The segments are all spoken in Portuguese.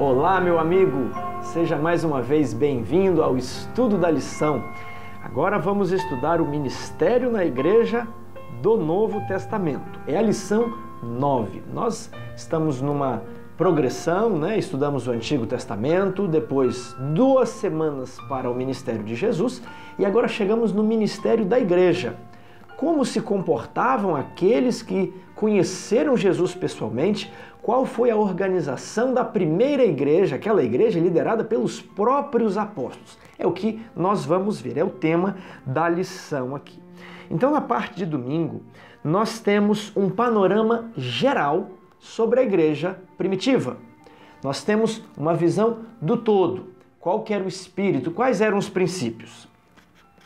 Olá, meu amigo! Seja mais uma vez bem-vindo ao estudo da lição. Agora vamos estudar o ministério na igreja do Novo Testamento. É a lição 9. Nós estamos numa progressão, né? Estudamos o Antigo Testamento, depois duas semanas para o ministério de Jesus e agora chegamos no ministério da igreja. Como se comportavam aqueles que conheceram Jesus pessoalmente, qual foi a organização da primeira igreja, aquela igreja liderada pelos próprios apóstolos. É o que nós vamos ver, é o tema da lição aqui. Então, na parte de domingo, nós temos um panorama geral sobre a igreja primitiva. Nós temos uma visão do todo, qual era o espírito, quais eram os princípios.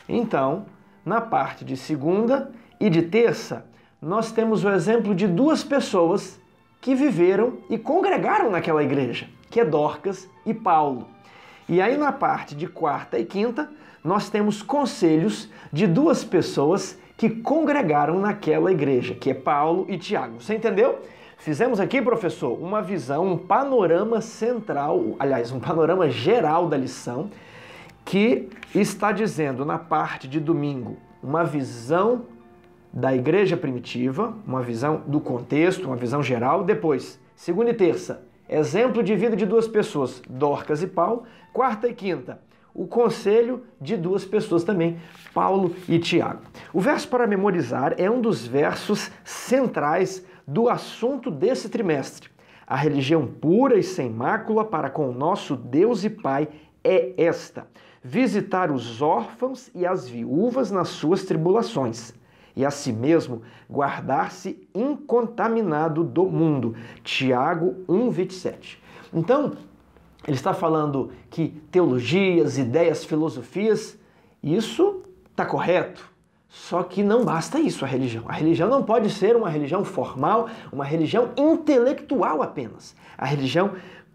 Então, na parte de segunda e de terça, nós temos o exemplo de duas pessoas que viveram e congregaram naquela igreja, que é Dorcas e Paulo. E aí, na parte de quarta e quinta, nós temos conselhos de duas pessoas que congregaram naquela igreja, que é Paulo e Tiago. Você entendeu? Fizemos aqui, professor, uma visão, um panorama central, aliás, um panorama geral da lição, que está dizendo na parte de domingo, uma visão da igreja primitiva, uma visão do contexto, uma visão geral. Depois, segunda e terça, exemplo de vida de duas pessoas, Dorcas e Paulo. Quarta e quinta, o conselho de duas pessoas também, Paulo e Tiago. O verso para memorizar é um dos versos centrais do assunto desse trimestre. A religião pura e sem mácula para com o nosso Deus e Pai é esta: visitar os órfãos e as viúvas nas suas tribulações e a si mesmo guardar-se incontaminado do mundo. Tiago 1, 27. Então, ele está falando que teologias, ideias, filosofias, isso está correto. Só que não basta isso a religião. A religião não pode ser uma religião formal, uma religião intelectual apenas. A religião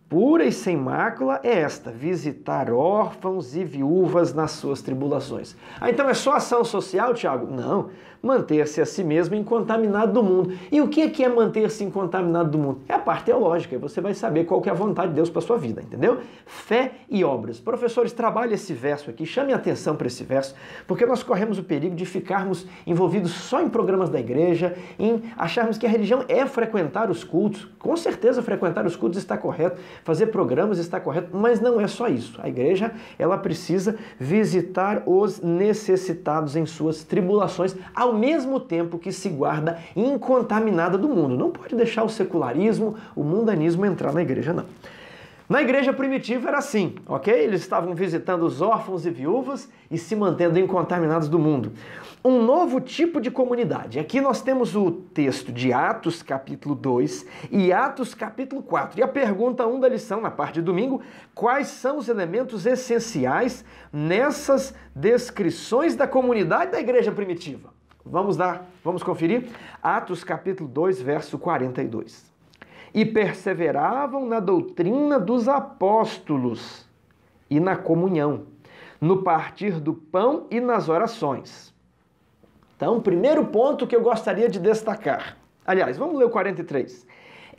pura e sem mácula é esta: visitar órfãos e viúvas nas suas tribulações. Ah, então é só ação social, Tiago? Não manter-se a si mesmo incontaminado do mundo. E o que é, que é manter-se incontaminado do mundo? É a parte teológica, você vai saber qual que é a vontade de Deus para sua vida, entendeu? Fé e obras. Professores, trabalhe esse verso aqui, chame atenção para esse verso, porque nós corremos o perigo de ficarmos envolvidos só em programas da igreja, em acharmos que a religião é frequentar os cultos. Com certeza frequentar os cultos está correto, fazer programas está correto, mas não é só isso. A igreja, ela precisa visitar os necessitados em suas tribulações, ao ao mesmo tempo que se guarda incontaminada do mundo. Não pode deixar o secularismo, o mundanismo entrar na igreja, não. Na igreja primitiva era assim, ok? Eles estavam visitando os órfãos e viúvas e se mantendo incontaminados do mundo. Um novo tipo de comunidade. Aqui nós temos o texto de Atos, capítulo 2 e Atos, capítulo 4. E a pergunta 1 da lição, na parte de domingo, quais são os elementos essenciais nessas descrições da comunidade da igreja primitiva? Vamos lá, vamos conferir? Atos capítulo 2, verso 42. E perseveravam na doutrina dos apóstolos e na comunhão, no partir do pão e nas orações. Então, primeiro ponto que eu gostaria de destacar. Aliás, vamos ler o 43.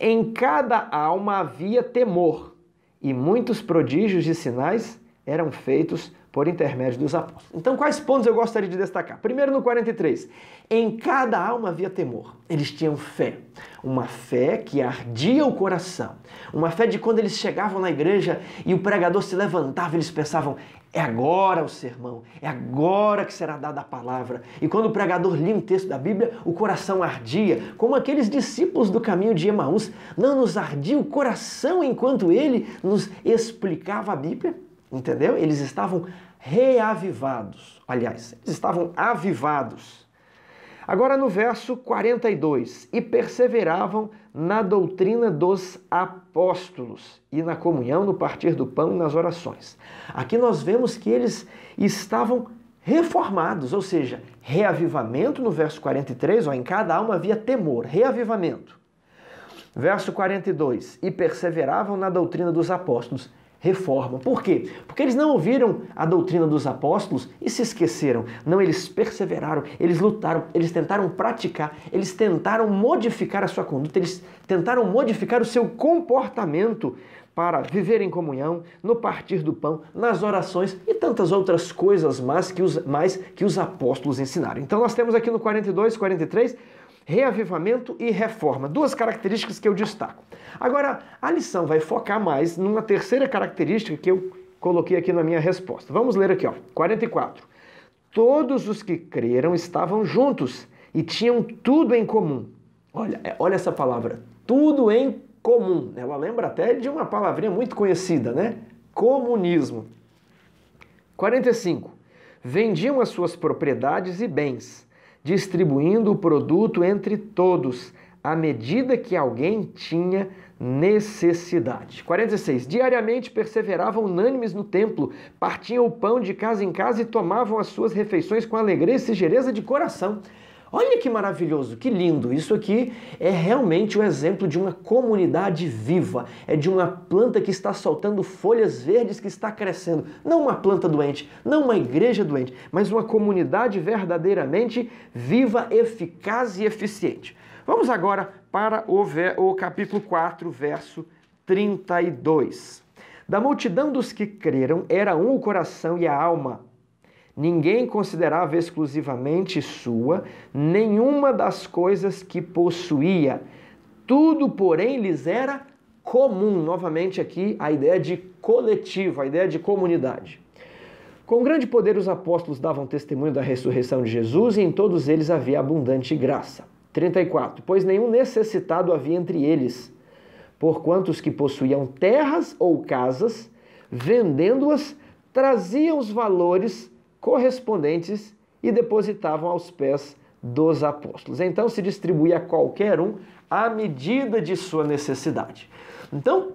Em cada alma havia temor, e muitos prodígios e sinais eram feitos por intermédio dos apóstolos. Então, quais pontos eu gostaria de destacar? Primeiro, no 43, em cada alma havia temor. Eles tinham fé, uma fé que ardia o coração, uma fé de quando eles chegavam na igreja e o pregador se levantava, eles pensavam: é agora o sermão, é agora que será dada a palavra. E quando o pregador lia um texto da Bíblia, o coração ardia, como aqueles discípulos do caminho de Emaús, não nos ardia o coração enquanto ele nos explicava a Bíblia? Entendeu? Eles estavam reavivados. Aliás, eles estavam avivados. Agora no verso 42, e perseveravam na doutrina dos apóstolos e na comunhão, no partir do pão e nas orações. Aqui nós vemos que eles estavam reformados, ou seja, reavivamento no verso 43, ó, em cada alma havia temor, reavivamento. Verso 42, e perseveravam na doutrina dos apóstolos reforma. Por quê? Porque eles não ouviram a doutrina dos apóstolos e se esqueceram. Não, eles perseveraram, eles lutaram, eles tentaram praticar, eles tentaram modificar a sua conduta, eles tentaram modificar o seu comportamento para viver em comunhão, no partir do pão, nas orações e tantas outras coisas mais que os, mais que os apóstolos ensinaram. Então nós temos aqui no 42, 43 reavivamento e reforma. Duas características que eu destaco. Agora, a lição vai focar mais numa terceira característica que eu coloquei aqui na minha resposta. Vamos ler aqui, ó. 44. Todos os que creram estavam juntos e tinham tudo em comum. Olha, é, olha essa palavra, tudo em comum. Ela lembra até de uma palavrinha muito conhecida, né? Comunismo. 45. Vendiam as suas propriedades e bens distribuindo o produto entre todos, à medida que alguém tinha necessidade. 46. Diariamente perseveravam unânimes no templo, partiam o pão de casa em casa e tomavam as suas refeições com alegria e sigereza de coração Olha que maravilhoso, que lindo! Isso aqui é realmente o um exemplo de uma comunidade viva, é de uma planta que está soltando folhas verdes que está crescendo. Não uma planta doente, não uma igreja doente, mas uma comunidade verdadeiramente viva, eficaz e eficiente. Vamos agora para o, o capítulo 4, verso 32. Da multidão dos que creram, era um o coração e a alma Ninguém considerava exclusivamente sua nenhuma das coisas que possuía. Tudo, porém, lhes era comum. Novamente, aqui a ideia de coletivo, a ideia de comunidade. Com grande poder, os apóstolos davam testemunho da ressurreição de Jesus e em todos eles havia abundante graça. 34. Pois nenhum necessitado havia entre eles, porquanto os que possuíam terras ou casas, vendendo-as, traziam os valores correspondentes e depositavam aos pés dos apóstolos. Então se distribuía a qualquer um à medida de sua necessidade. Então,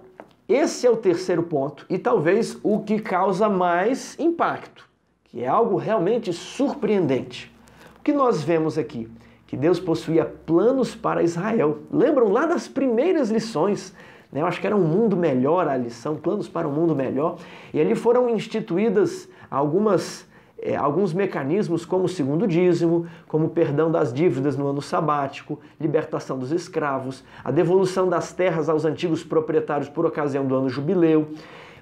esse é o terceiro ponto e talvez o que causa mais impacto, que é algo realmente surpreendente. O que nós vemos aqui? Que Deus possuía planos para Israel. Lembram lá das primeiras lições? Né? Eu acho que era um mundo melhor a lição, planos para um mundo melhor. E ali foram instituídas algumas é, alguns mecanismos como o segundo dízimo, como o perdão das dívidas no ano sabático, libertação dos escravos, a devolução das terras aos antigos proprietários por ocasião do ano jubileu,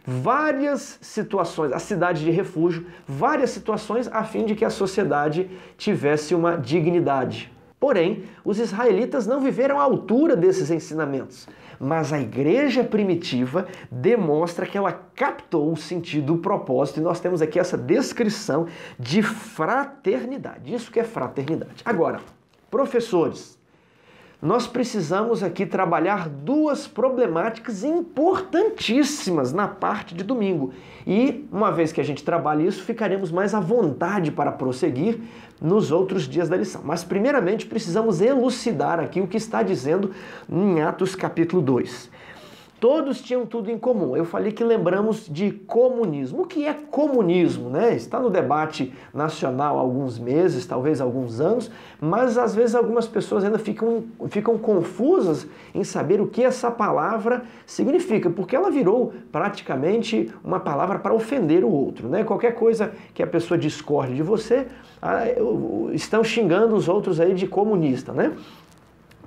várias situações, a cidade de refúgio, várias situações a fim de que a sociedade tivesse uma dignidade. Porém, os israelitas não viveram à altura desses ensinamentos mas a igreja primitiva demonstra que ela captou o sentido, o propósito, e nós temos aqui essa descrição de fraternidade. Isso que é fraternidade. Agora, professores, nós precisamos aqui trabalhar duas problemáticas importantíssimas na parte de domingo. E, uma vez que a gente trabalha isso, ficaremos mais à vontade para prosseguir nos outros dias da lição. Mas, primeiramente, precisamos elucidar aqui o que está dizendo em Atos capítulo 2. Todos tinham tudo em comum. Eu falei que lembramos de comunismo. O que é comunismo? Né? Está no debate nacional há alguns meses, talvez alguns anos, mas às vezes algumas pessoas ainda ficam, ficam confusas em saber o que essa palavra significa, porque ela virou praticamente uma palavra para ofender o outro. Né? Qualquer coisa que a pessoa discorde de você, ah, estão xingando os outros aí de comunista. Né?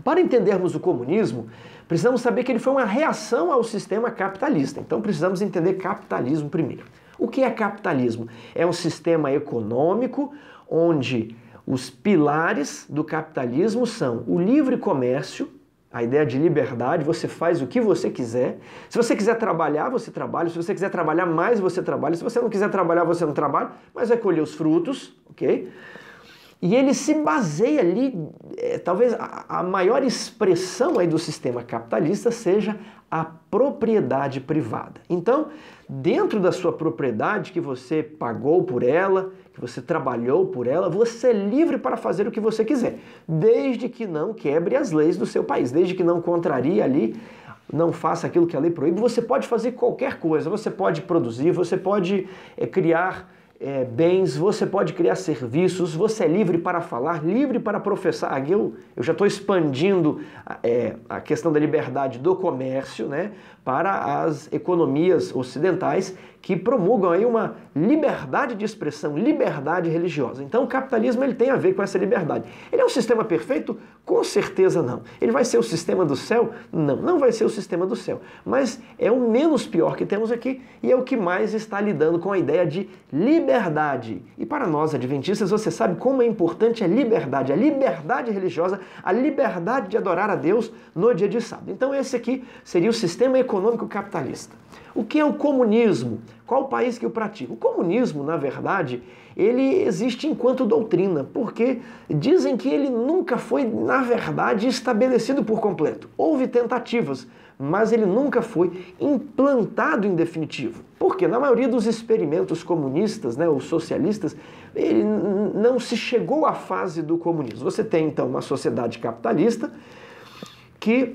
Para entendermos o comunismo, Precisamos saber que ele foi uma reação ao sistema capitalista. Então precisamos entender capitalismo primeiro. O que é capitalismo? É um sistema econômico onde os pilares do capitalismo são o livre comércio, a ideia de liberdade, você faz o que você quiser. Se você quiser trabalhar, você trabalha. Se você quiser trabalhar mais, você trabalha. Se você não quiser trabalhar, você não trabalha, mas vai colher os frutos, ok? E ele se baseia ali, é, talvez a, a maior expressão aí do sistema capitalista seja a propriedade privada. Então, dentro da sua propriedade que você pagou por ela, que você trabalhou por ela, você é livre para fazer o que você quiser, desde que não quebre as leis do seu país, desde que não contraria ali não faça aquilo que a lei proíbe, você pode fazer qualquer coisa, você pode produzir, você pode é, criar é, bens, você pode criar serviços, você é livre para falar, livre para professar. Aqui eu, eu já estou expandindo é, a questão da liberdade do comércio, né? para as economias ocidentais que promulgam aí uma liberdade de expressão, liberdade religiosa. Então, o capitalismo ele tem a ver com essa liberdade. Ele é um sistema perfeito? Com certeza não. Ele vai ser o sistema do céu? Não, não vai ser o sistema do céu. Mas é o menos pior que temos aqui e é o que mais está lidando com a ideia de liberdade. E para nós adventistas, você sabe como é importante a liberdade, a liberdade religiosa, a liberdade de adorar a Deus no dia de sábado. Então, esse aqui seria o sistema econômico econômico capitalista. O que é o comunismo? Qual o país que o pratica? O comunismo, na verdade, ele existe enquanto doutrina, porque dizem que ele nunca foi, na verdade, estabelecido por completo. Houve tentativas, mas ele nunca foi implantado em definitivo. Porque na maioria dos experimentos comunistas, né, ou socialistas, ele não se chegou à fase do comunismo. Você tem então uma sociedade capitalista que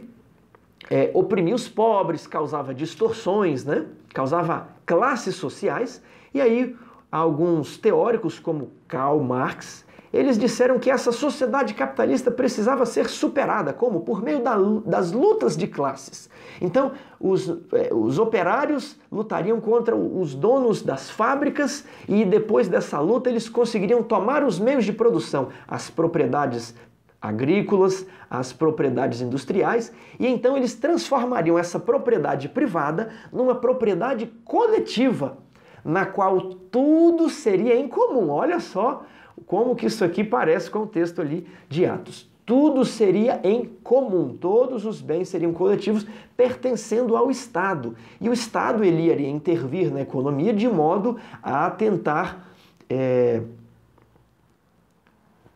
é, oprimia os pobres, causava distorções, né? causava classes sociais. E aí, alguns teóricos, como Karl Marx, eles disseram que essa sociedade capitalista precisava ser superada, como? Por meio da, das lutas de classes. Então, os, eh, os operários lutariam contra os donos das fábricas e depois dessa luta eles conseguiriam tomar os meios de produção, as propriedades agrícolas, as propriedades industriais, e então eles transformariam essa propriedade privada numa propriedade coletiva, na qual tudo seria em comum. Olha só como que isso aqui parece com o texto ali de Atos. Tudo seria em comum, todos os bens seriam coletivos pertencendo ao Estado. E o Estado ele iria intervir na economia de modo a tentar é,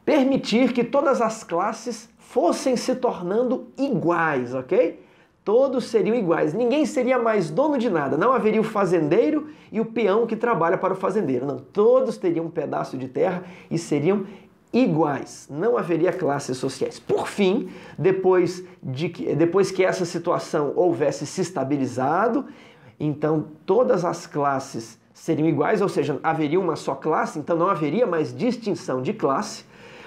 permitir que todas as classes fossem se tornando iguais, ok? Todos seriam iguais, ninguém seria mais dono de nada, não haveria o fazendeiro e o peão que trabalha para o fazendeiro, não. Todos teriam um pedaço de terra e seriam iguais, não haveria classes sociais. Por fim, depois, de que, depois que essa situação houvesse se estabilizado, então todas as classes seriam iguais, ou seja, haveria uma só classe, então não haveria mais distinção de classe.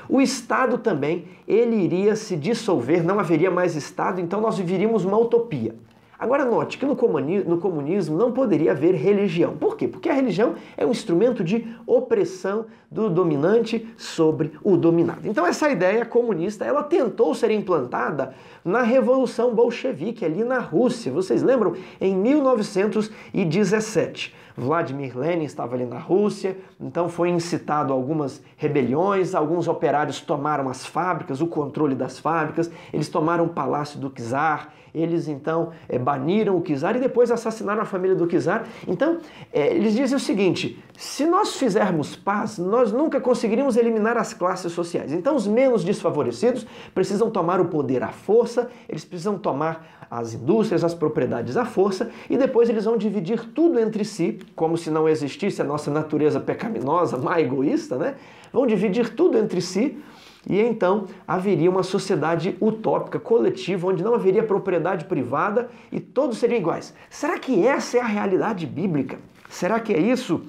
O Estado também, ele iria se dissolver, não haveria mais Estado, então nós viveríamos uma utopia. Agora note que no comunismo, não poderia haver religião. Por quê? Porque a religião é um instrumento de opressão do dominante sobre o dominado. Então essa ideia comunista, ela tentou ser implantada na Revolução Bolchevique ali na Rússia. Vocês lembram? Em 1917. Vladimir Lenin estava ali na Rússia, então foi incitado algumas rebeliões, alguns operários tomaram as fábricas, o controle das fábricas, eles tomaram o palácio do czar, eles então é, baniram o czar e depois assassinaram a família do czar. Então, é, eles dizem o seguinte: se nós fizermos paz, nós nunca conseguiríamos eliminar as classes sociais. Então, os menos desfavorecidos precisam tomar o poder à força, eles precisam tomar as indústrias, as propriedades à força, e depois eles vão dividir tudo entre si, como se não existisse a nossa natureza pecaminosa, má egoísta, né? Vão dividir tudo entre si e então haveria uma sociedade utópica, coletiva, onde não haveria propriedade privada e todos seriam iguais. Será que essa é a realidade bíblica? Será que é isso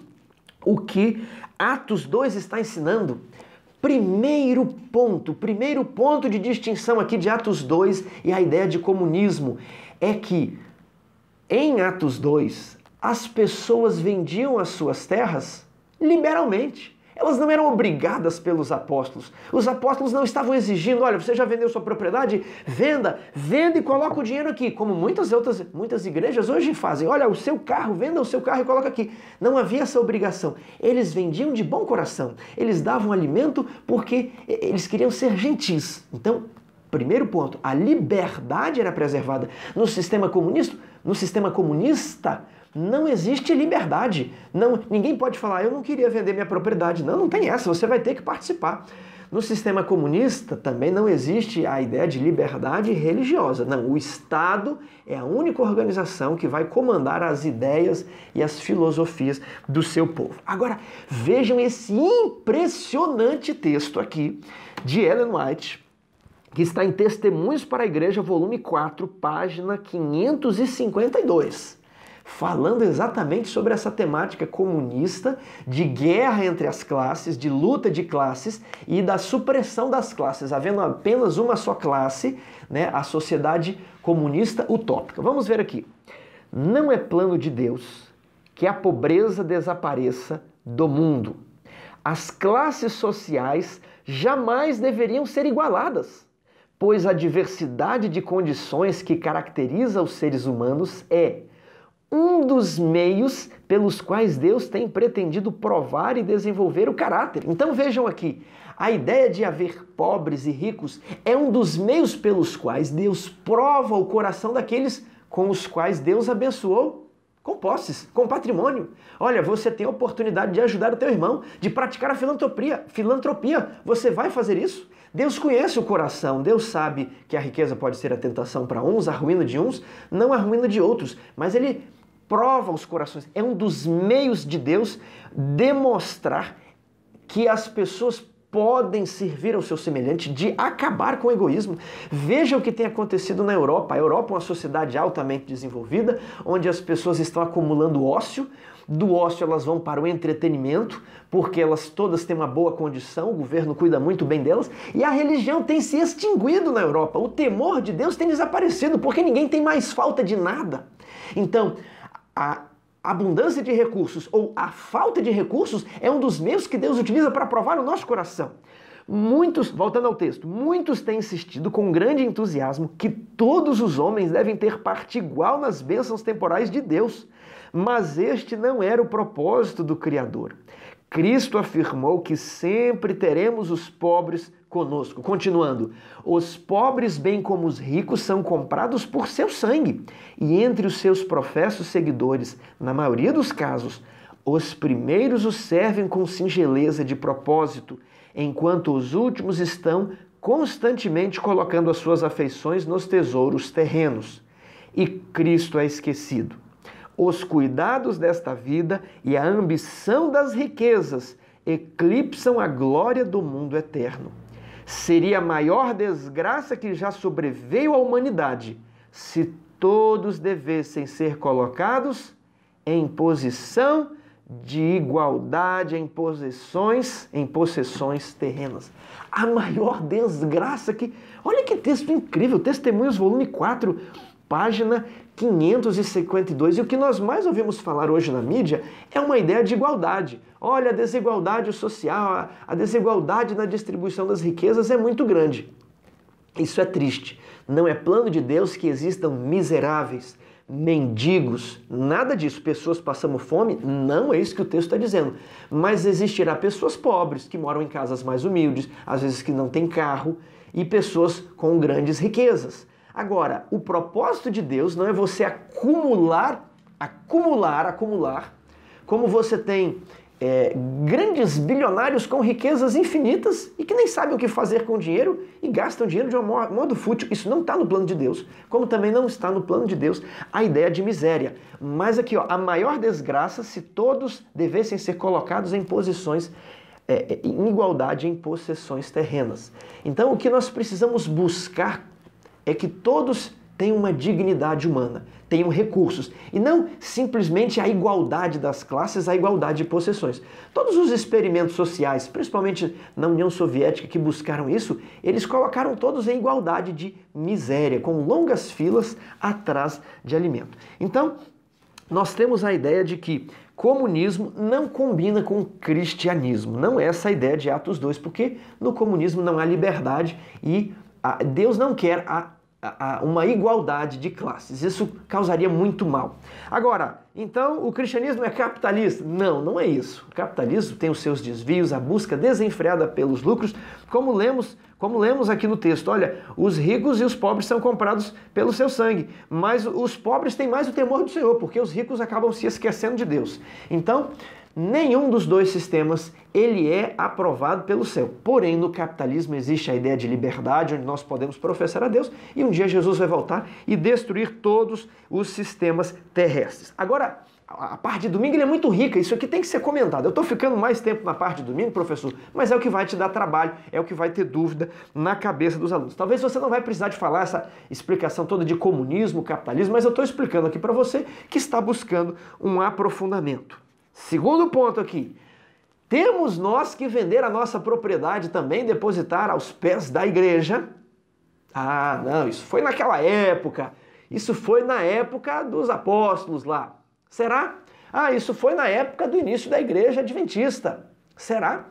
o que Atos 2 está ensinando? Primeiro ponto, primeiro ponto de distinção aqui de Atos 2 e a ideia de comunismo é que em Atos 2 as pessoas vendiam as suas terras liberalmente. Elas não eram obrigadas pelos apóstolos. Os apóstolos não estavam exigindo, olha, você já vendeu sua propriedade? Venda, venda e coloca o dinheiro aqui, como muitas outras, muitas igrejas hoje fazem. Olha, o seu carro, venda o seu carro e coloca aqui. Não havia essa obrigação. Eles vendiam de bom coração. Eles davam alimento porque eles queriam ser gentis. Então, Primeiro ponto, a liberdade era preservada. No sistema comunista, no sistema comunista, não existe liberdade. Não, ninguém pode falar, eu não queria vender minha propriedade. Não, não tem essa, você vai ter que participar. No sistema comunista também não existe a ideia de liberdade religiosa. Não, o Estado é a única organização que vai comandar as ideias e as filosofias do seu povo. Agora, vejam esse impressionante texto aqui de Ellen White, que está em Testemunhos para a Igreja, volume 4, página 552 falando exatamente sobre essa temática comunista de guerra entre as classes, de luta de classes e da supressão das classes, havendo apenas uma só classe, né, a sociedade comunista utópica. Vamos ver aqui. Não é plano de Deus que a pobreza desapareça do mundo. As classes sociais jamais deveriam ser igualadas pois a diversidade de condições que caracteriza os seres humanos é, um dos meios pelos quais Deus tem pretendido provar e desenvolver o caráter. Então vejam aqui, a ideia de haver pobres e ricos é um dos meios pelos quais Deus prova o coração daqueles com os quais Deus abençoou com posses, com patrimônio. Olha, você tem a oportunidade de ajudar o teu irmão, de praticar a filantropia. Filantropia, você vai fazer isso? Deus conhece o coração, Deus sabe que a riqueza pode ser a tentação para uns, a ruína de uns, não a ruína de outros, mas ele prova os corações. É um dos meios de Deus demonstrar que as pessoas podem servir ao seu semelhante, de acabar com o egoísmo. Veja o que tem acontecido na Europa. A Europa é uma sociedade altamente desenvolvida, onde as pessoas estão acumulando ócio. Do ócio elas vão para o entretenimento, porque elas todas têm uma boa condição, o governo cuida muito bem delas, e a religião tem se extinguido na Europa. O temor de Deus tem desaparecido, porque ninguém tem mais falta de nada. Então, a abundância de recursos ou a falta de recursos é um dos meios que Deus utiliza para provar o nosso coração. Muitos, voltando ao texto, muitos têm insistido com grande entusiasmo que todos os homens devem ter parte igual nas bênçãos temporais de Deus. Mas este não era o propósito do Criador. Cristo afirmou que sempre teremos os pobres conosco. Continuando, os pobres, bem como os ricos, são comprados por seu sangue, e entre os seus professos seguidores, na maioria dos casos, os primeiros os servem com singeleza de propósito, enquanto os últimos estão constantemente colocando as suas afeições nos tesouros terrenos. E Cristo é esquecido os cuidados desta vida e a ambição das riquezas eclipsam a glória do mundo eterno. Seria a maior desgraça que já sobreveio à humanidade se todos devessem ser colocados em posição de igualdade em posições, em possessões terrenas. A maior desgraça que. Olha que texto incrível, Testemunhos, volume 4, página 552. E o que nós mais ouvimos falar hoje na mídia é uma ideia de igualdade. Olha, a desigualdade social, a desigualdade na distribuição das riquezas é muito grande. Isso é triste. Não é plano de Deus que existam miseráveis, mendigos, nada disso. Pessoas passando fome, não é isso que o texto está dizendo. Mas existirá pessoas pobres que moram em casas mais humildes, às vezes que não têm carro, e pessoas com grandes riquezas. Agora, o propósito de Deus não é você acumular, acumular, acumular, como você tem é, grandes bilionários com riquezas infinitas e que nem sabem o que fazer com o dinheiro e gastam dinheiro de um modo fútil. Isso não está no plano de Deus, como também não está no plano de Deus a ideia de miséria. Mas aqui, ó, a maior desgraça se todos devessem ser colocados em posições é, é em igualdade em possessões terrenas. Então, o que nós precisamos buscar é que todos têm uma dignidade humana, tenham recursos, e não simplesmente a igualdade das classes, a igualdade de possessões. Todos os experimentos sociais, principalmente na União Soviética, que buscaram isso, eles colocaram todos em igualdade de miséria, com longas filas atrás de alimento. Então, nós temos a ideia de que comunismo não combina com cristianismo. Não é essa a ideia de Atos 2, porque no comunismo não há liberdade e Deus não quer a uma igualdade de classes. Isso causaria muito mal. Agora, então o cristianismo é capitalista? Não, não é isso. O capitalismo tem os seus desvios, a busca desenfreada pelos lucros, como lemos, como lemos aqui no texto. Olha, os ricos e os pobres são comprados pelo seu sangue, mas os pobres têm mais o temor do Senhor, porque os ricos acabam se esquecendo de Deus. Então, Nenhum dos dois sistemas ele é aprovado pelo céu. Porém, no capitalismo existe a ideia de liberdade, onde nós podemos professar a Deus, e um dia Jesus vai voltar e destruir todos os sistemas terrestres. Agora, a parte de domingo é muito rica, isso aqui tem que ser comentado. Eu estou ficando mais tempo na parte de domingo, professor, mas é o que vai te dar trabalho, é o que vai ter dúvida na cabeça dos alunos. Talvez você não vai precisar de falar essa explicação toda de comunismo, capitalismo, mas eu estou explicando aqui para você que está buscando um aprofundamento. Segundo ponto aqui. Temos nós que vender a nossa propriedade também, depositar aos pés da igreja. Ah, não, isso foi naquela época. Isso foi na época dos apóstolos lá. Será? Ah, isso foi na época do início da igreja adventista. Será?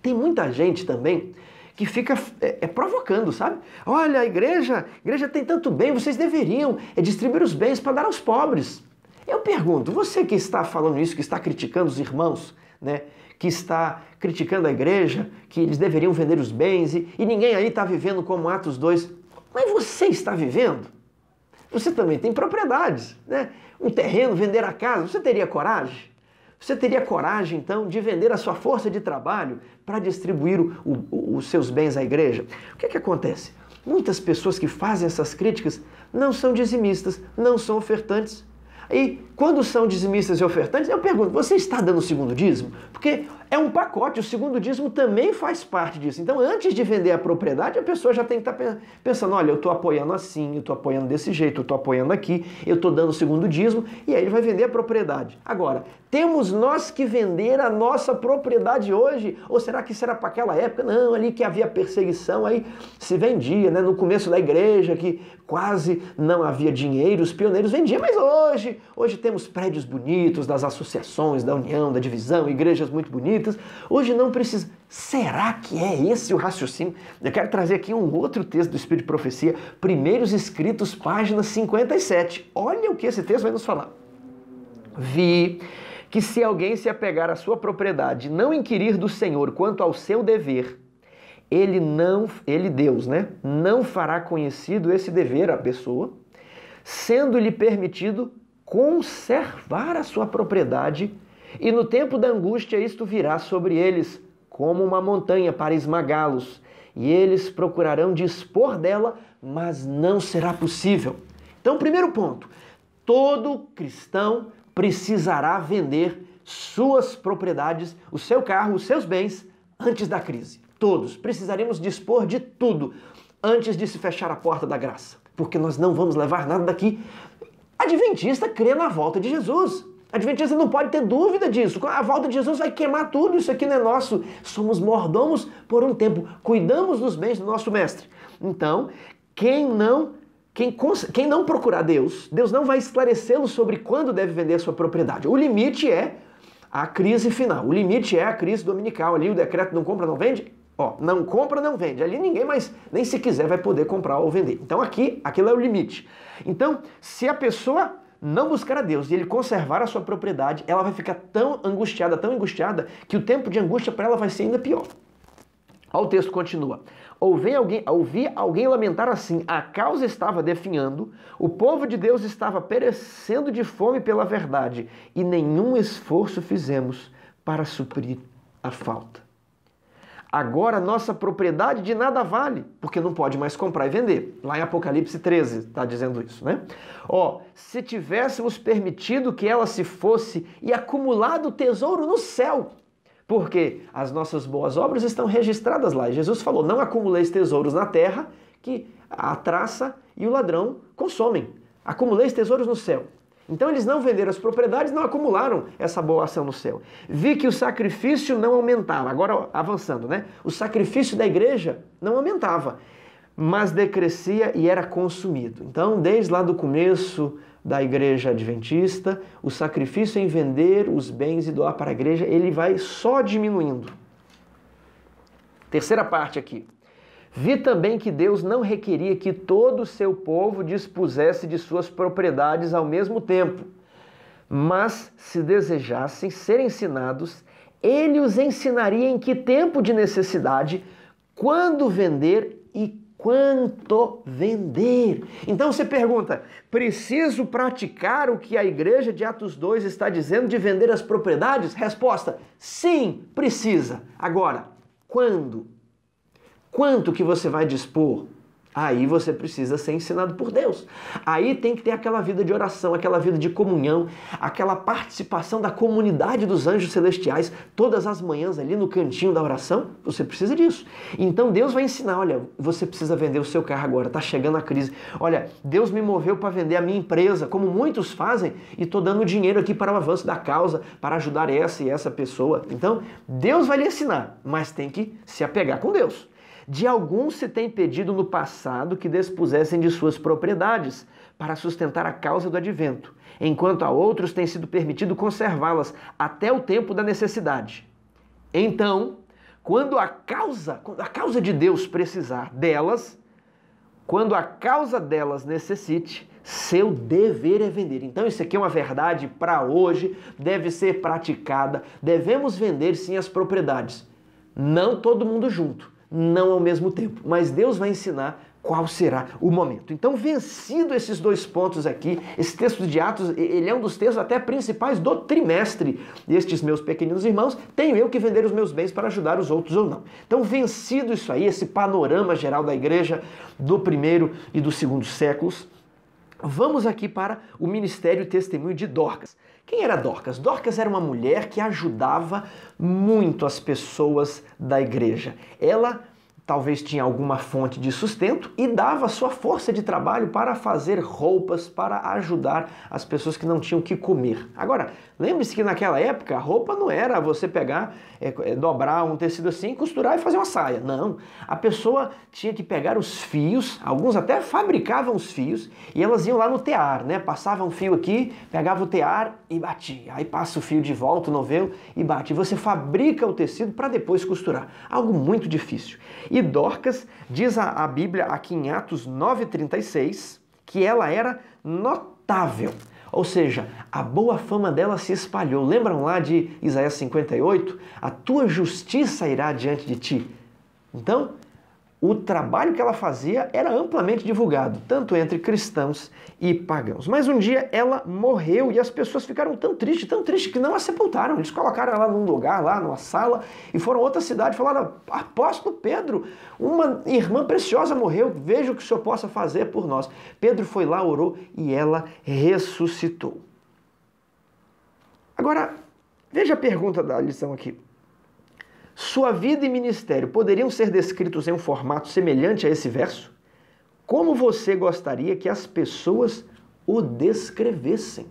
Tem muita gente também que fica é, é, provocando, sabe? Olha, a igreja, a igreja tem tanto bem, vocês deveriam é distribuir os bens para dar aos pobres. Eu pergunto, você que está falando isso, que está criticando os irmãos, né, que está criticando a igreja, que eles deveriam vender os bens e, e ninguém aí está vivendo como Atos 2, mas você está vivendo? Você também tem propriedades, né? Um terreno, vender a casa, você teria coragem? Você teria coragem, então, de vender a sua força de trabalho para distribuir o, o, os seus bens à igreja? O que, é que acontece? Muitas pessoas que fazem essas críticas não são dizimistas, não são ofertantes, e quando são dizimistas e ofertantes, eu pergunto: você está dando o segundo dízimo? Porque é um pacote, o segundo dízimo também faz parte disso. Então, antes de vender a propriedade, a pessoa já tem que tá estar pensando: olha, eu estou apoiando assim, eu estou apoiando desse jeito, eu estou apoiando aqui, eu estou dando o segundo dízimo, e aí ele vai vender a propriedade. Agora, temos nós que vender a nossa propriedade hoje? Ou será que será para aquela época? Não, ali que havia perseguição, aí se vendia, né? No começo da igreja, que quase não havia dinheiro, os pioneiros vendiam, mas hoje, hoje temos prédios bonitos das associações, da união, da divisão, igrejas muito bonitas feitas. Hoje não precisa. Será que é esse o raciocínio? Eu quero trazer aqui um outro texto do Espírito de Profecia, Primeiros Escritos, página 57. Olha o que esse texto vai nos falar. Vi que se alguém se apegar à sua propriedade, não inquirir do Senhor quanto ao seu dever, ele não, ele Deus, né, não fará conhecido esse dever à pessoa, sendo-lhe permitido conservar a sua propriedade e no tempo da angústia isto virá sobre eles, como uma montanha para esmagá-los. E eles procurarão dispor dela, mas não será possível. Então, primeiro ponto: todo cristão precisará vender suas propriedades, o seu carro, os seus bens antes da crise. Todos precisaremos dispor de tudo antes de se fechar a porta da graça, porque nós não vamos levar nada daqui. Adventista crê na volta de Jesus. Adventista não pode ter dúvida disso. A volta de Jesus vai queimar tudo, isso aqui não é nosso. Somos mordomos por um tempo, cuidamos dos bens do nosso mestre. Então, quem não quem, quem não procurar Deus, Deus não vai esclarecê-lo sobre quando deve vender a sua propriedade. O limite é a crise final. O limite é a crise dominical ali, o decreto não compra, não vende. Ó, não compra, não vende. Ali ninguém mais, nem se quiser, vai poder comprar ou vender. Então aqui, aquilo é o limite. Então, se a pessoa não buscar a Deus e ele conservar a sua propriedade, ela vai ficar tão angustiada, tão angustiada, que o tempo de angústia para ela vai ser ainda pior. Olha o texto continua. Ouvi alguém, ouvi alguém lamentar assim: a causa estava definhando, o povo de Deus estava perecendo de fome pela verdade, e nenhum esforço fizemos para suprir a falta. Agora nossa propriedade de nada vale, porque não pode mais comprar e vender. Lá em Apocalipse 13 está dizendo isso, né? Ó, se tivéssemos permitido que ela se fosse e acumulado tesouro no céu, porque as nossas boas obras estão registradas lá. E Jesus falou: não acumuleis tesouros na terra, que a traça e o ladrão consomem. Acumuleis tesouros no céu. Então eles não venderam as propriedades, não acumularam essa boa ação no céu. Vi que o sacrifício não aumentava. Agora avançando, né? O sacrifício da igreja não aumentava, mas decrescia e era consumido. Então, desde lá do começo da igreja adventista, o sacrifício em vender os bens e doar para a igreja, ele vai só diminuindo. Terceira parte aqui. Vi também que Deus não requeria que todo o seu povo dispusesse de suas propriedades ao mesmo tempo, mas se desejassem ser ensinados, ele os ensinaria em que tempo de necessidade, quando vender e quanto vender. Então você pergunta: preciso praticar o que a igreja de Atos 2 está dizendo de vender as propriedades? Resposta: sim, precisa. Agora, quando Quanto que você vai dispor? Aí você precisa ser ensinado por Deus. Aí tem que ter aquela vida de oração, aquela vida de comunhão, aquela participação da comunidade dos anjos celestiais todas as manhãs ali no cantinho da oração. Você precisa disso. Então Deus vai ensinar: olha, você precisa vender o seu carro agora, está chegando a crise. Olha, Deus me moveu para vender a minha empresa, como muitos fazem, e estou dando dinheiro aqui para o avanço da causa, para ajudar essa e essa pessoa. Então Deus vai lhe ensinar, mas tem que se apegar com Deus. De alguns se tem pedido no passado que despusessem de suas propriedades para sustentar a causa do advento, enquanto a outros tem sido permitido conservá-las até o tempo da necessidade. Então, quando a causa, quando a causa de Deus precisar delas, quando a causa delas necessite, seu dever é vender. Então, isso aqui é uma verdade para hoje, deve ser praticada. Devemos vender sim as propriedades. Não todo mundo junto, não ao mesmo tempo. Mas Deus vai ensinar qual será o momento. Então, vencido esses dois pontos aqui, esse texto de Atos, ele é um dos textos até principais do trimestre. Estes meus pequeninos irmãos, tenho eu que vender os meus bens para ajudar os outros ou não. Então, vencido isso aí, esse panorama geral da igreja do primeiro e do segundo séculos, vamos aqui para o ministério e testemunho de Dorcas. Quem era Dorcas? Dorcas era uma mulher que ajudava muito as pessoas da igreja. Ela talvez tinha alguma fonte de sustento e dava sua força de trabalho para fazer roupas, para ajudar as pessoas que não tinham que comer. Agora, lembre-se que naquela época a roupa não era você pegar, é, é, dobrar um tecido assim, costurar e fazer uma saia. Não. A pessoa tinha que pegar os fios, alguns até fabricavam os fios, e elas iam lá no tear, né? Passavam um fio aqui, pegava o tear e batia. Aí passa o fio de volta, o novelo, e bate. você fabrica o tecido para depois costurar. Algo muito difícil. E Dorcas, diz a, a Bíblia aqui em Atos 9,36, que ela era notável. Ou seja, a boa fama dela se espalhou. Lembram lá de Isaías 58? A tua justiça irá diante de ti. Então, o trabalho que ela fazia era amplamente divulgado, tanto entre cristãos e pagãos. Mas um dia ela morreu e as pessoas ficaram tão tristes, tão tristes, que não a sepultaram. Eles colocaram ela num lugar, lá numa sala, e foram a outra cidade e falaram: Apóstolo Pedro, uma irmã preciosa morreu, veja o que o senhor possa fazer por nós. Pedro foi lá, orou e ela ressuscitou. Agora, veja a pergunta da lição aqui. Sua vida e ministério poderiam ser descritos em um formato semelhante a esse verso? Como você gostaria que as pessoas o descrevessem?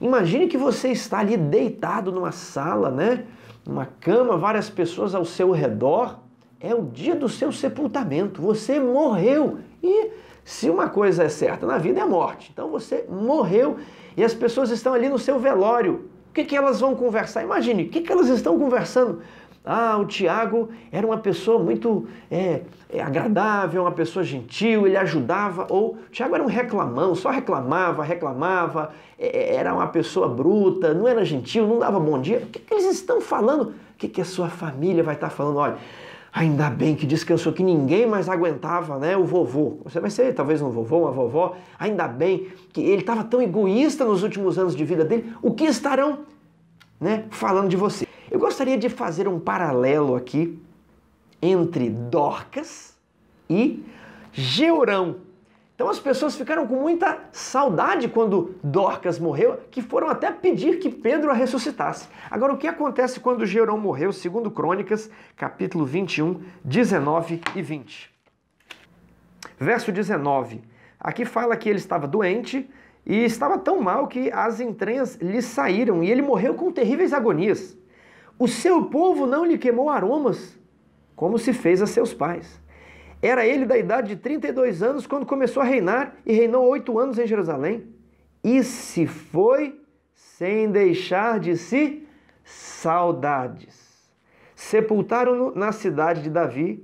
Imagine que você está ali deitado numa sala, né? Numa cama, várias pessoas ao seu redor. É o dia do seu sepultamento. Você morreu. E se uma coisa é certa na vida é a morte. Então você morreu e as pessoas estão ali no seu velório. O que, que elas vão conversar? Imagine, o que, que elas estão conversando? Ah, o Tiago era uma pessoa muito é, é, agradável, uma pessoa gentil, ele ajudava. Ou o Tiago era um reclamão, só reclamava, reclamava, é, é, era uma pessoa bruta, não era gentil, não dava bom dia. O que, que eles estão falando? O que, que a sua família vai estar falando? Olha, Ainda bem que descansou, que ninguém mais aguentava, né? O vovô. Você vai ser talvez um vovô, uma vovó. Ainda bem que ele estava tão egoísta nos últimos anos de vida dele. O que estarão né, falando de você? Eu gostaria de fazer um paralelo aqui entre Dorcas e Georão. Então as pessoas ficaram com muita saudade quando Dorcas morreu, que foram até pedir que Pedro a ressuscitasse. Agora, o que acontece quando Georão morreu, segundo Crônicas, capítulo 21, 19 e 20? Verso 19. Aqui fala que ele estava doente e estava tão mal que as entranhas lhe saíram e ele morreu com terríveis agonias. O seu povo não lhe queimou aromas, como se fez a seus pais. Era ele da idade de 32 anos quando começou a reinar e reinou oito anos em Jerusalém. E se foi sem deixar de si saudades. Sepultaram-no na cidade de Davi,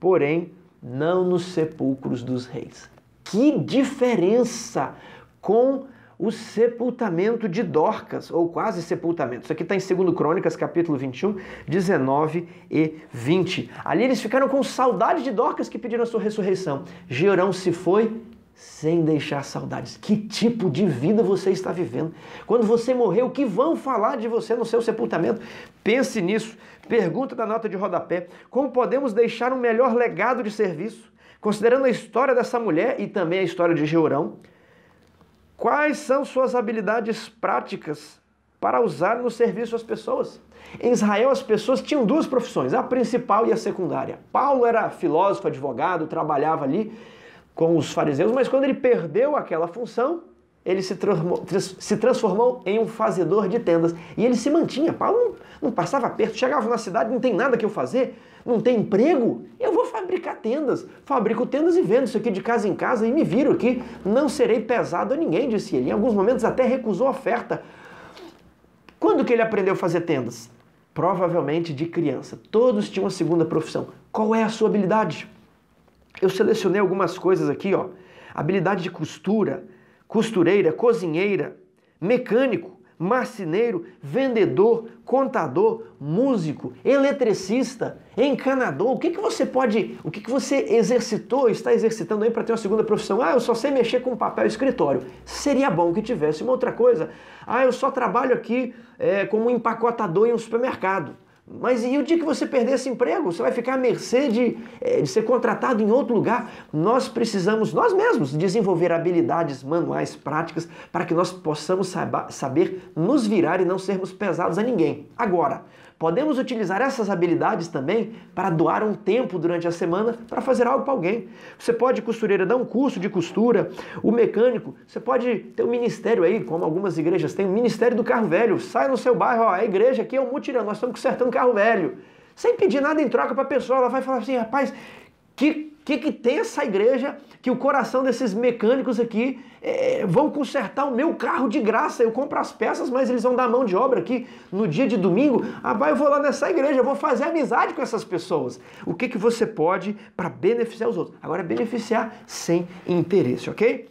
porém não nos sepulcros dos reis. Que diferença com o sepultamento de Dorcas, ou quase sepultamento. Isso aqui está em 2 Crônicas, capítulo 21, 19 e 20. Ali eles ficaram com saudade de Dorcas que pediram a sua ressurreição. Georão se foi sem deixar saudades. Que tipo de vida você está vivendo? Quando você morrer, o que vão falar de você no seu sepultamento? Pense nisso. Pergunta da nota de rodapé: como podemos deixar um melhor legado de serviço? Considerando a história dessa mulher e também a história de Georão, Quais são suas habilidades práticas para usar no serviço às pessoas? Em Israel, as pessoas tinham duas profissões, a principal e a secundária. Paulo era filósofo, advogado, trabalhava ali com os fariseus, mas quando ele perdeu aquela função, ele se transformou, se transformou, em um fazedor de tendas. E ele se mantinha. Paulo não, não passava perto, chegava na cidade, não tem nada que eu fazer. Não tem emprego? Eu vou fabricar tendas. Fabrico tendas e vendo isso aqui de casa em casa e me viro aqui. Não serei pesado a ninguém, disse ele. Em alguns momentos até recusou a oferta. Quando que ele aprendeu a fazer tendas? Provavelmente de criança. Todos tinham uma segunda profissão. Qual é a sua habilidade? Eu selecionei algumas coisas aqui, ó. Habilidade de costura, costureira, cozinheira, mecânico, marceneiro, vendedor, contador, músico, eletricista, encanador. O que, que você pode, o que, que você exercitou, está exercitando aí para ter uma segunda profissão? Ah, eu só sei mexer com papel e escritório. Seria bom que tivesse uma outra coisa. Ah, eu só trabalho aqui é, como empacotador em um supermercado. Mas e o dia que você perder esse emprego? Você vai ficar à mercê de, eh, de, ser contratado em outro lugar? Nós precisamos, nós mesmos, desenvolver habilidades manuais práticas para que nós possamos saber nos virar e não sermos pesados a ninguém. Agora, Podemos utilizar essas habilidades também para doar um tempo durante a semana para fazer algo para alguém. Você pode, costureira, dar um curso de costura, o mecânico, você pode ter um ministério aí, como algumas igrejas têm, o um ministério do carro velho. Sai no seu bairro, ó, a igreja aqui é um mutirão, nós estamos consertando carro velho. Sem pedir nada em troca para a pessoa, ela vai falar assim, rapaz, que, que que tem essa igreja que o coração desses mecânicos aqui é, vão consertar o meu carro de graça, eu compro as peças, mas eles vão dar mão de obra aqui no dia de domingo. Ah, vai, eu vou lá nessa igreja, eu vou fazer amizade com essas pessoas. O que, que você pode para beneficiar os outros? Agora, beneficiar sem interesse, ok?